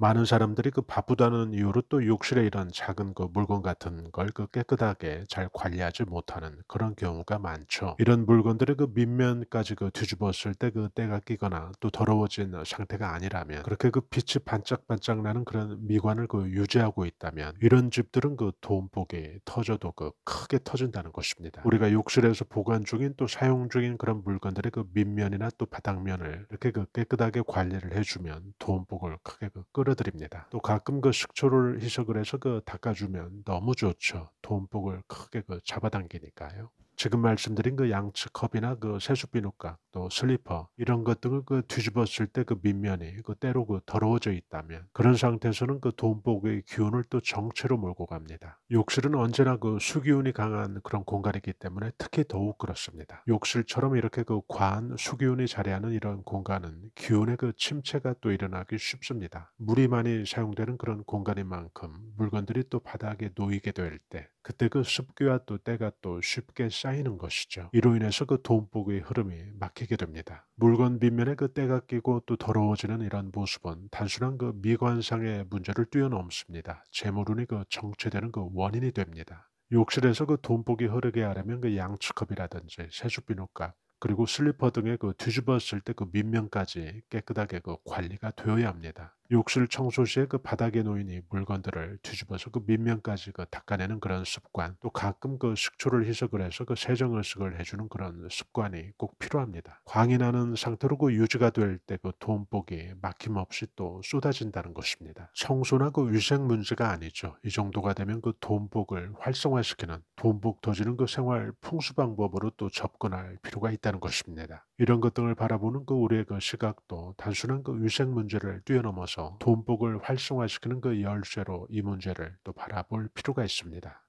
많은 사람들이 그 바쁘다는 이유로 또 욕실에 이런 작은 그 물건 같은 걸 그 깨끗하게 잘 관리하지 못하는 그런 경우가 많죠. 이런 물건들의 그 밑면까지 그 뒤집었을 때 그 때가 끼거나 또 더러워진 상태가 아니라면 그렇게 그 빛이 반짝반짝 나는 그런 미관을 그 유지하고 있다면 이런 집들은 그 돈복이 터져도 그 크게 터진다는 것입니다. 우리가 욕실에서 보관 중인 또 사용 중인 그런 물건들의 그 밑면이나 또 바닥면을 이렇게 그 깨끗하게 관리를 해주면 돈복을 크게 그 끌어 끓여드립니다. 또 가끔 그 식초를 희석을 해서 그 닦아주면 너무 좋죠. 돈복을 크게 그 잡아당기니까요. 지금 말씀드린 그 양측 컵이나 그 세수비누각 또 슬리퍼 이런 것 등을 그 뒤집었을 때 그 밑면이 그 때로 그 더러워져 있다면 그런 상태에서는 그 돈복의 기운을 또 정체로 몰고 갑니다. 욕실은 언제나 그 수기운이 강한 그런 공간이기 때문에 특히 더욱 그렇습니다. 욕실처럼 이렇게 그 과한 수기운이 자리하는 이런 공간은 기운의 그 침체가 또 일어나기 쉽습니다. 물이 많이 사용되는 그런 공간인 만큼 물건들이 또 바닥에 놓이게 될때 그때 그 습기와 또 때가 또 쉽게 쌓이는 것이죠. 이로 인해서 그 돈복의 흐름이 막히게 됩니다. 물건 빗면에 그 때가 끼고 또 더러워지는 이런 모습은 단순한 그 미관상의 문제를 뛰어넘습니다. 재물운이 그 정체되는 그 원인이 됩니다. 욕실에서 그 돈복이 흐르게 하려면 그 양치컵이라든지 세수비누값 그리고 슬리퍼 등의 그 뒤집었을 때 그 밑면까지 깨끗하게 그 관리가 되어야 합니다. 욕실 청소 시에 그 바닥에 놓인 이 물건들을 뒤집어서 그 밑면까지 그 닦아내는 그런 습관, 또 가끔 그 식초를 희석을 해서 그 세정을식을 해주는 그런 습관이 꼭 필요합니다. 광이 나는 상태로 그 유지가 될 때 그 돈복이 막힘없이 또 쏟아진다는 것입니다. 청소나 그 위생 문제가 아니죠. 이 정도가 되면 그 돈복을 활성화시키는 돈복 터지는 그 생활 풍수 방법으로 또 접근할 필요가 있다는 것입니다. 이런 것 등을 바라보는 그 우리의 그 시각도 단순한 그 위생 문제를 뛰어넘어서 돈복을 활성화시키는 그 열쇠로 이 문제를 또 바라볼 필요가 있습니다.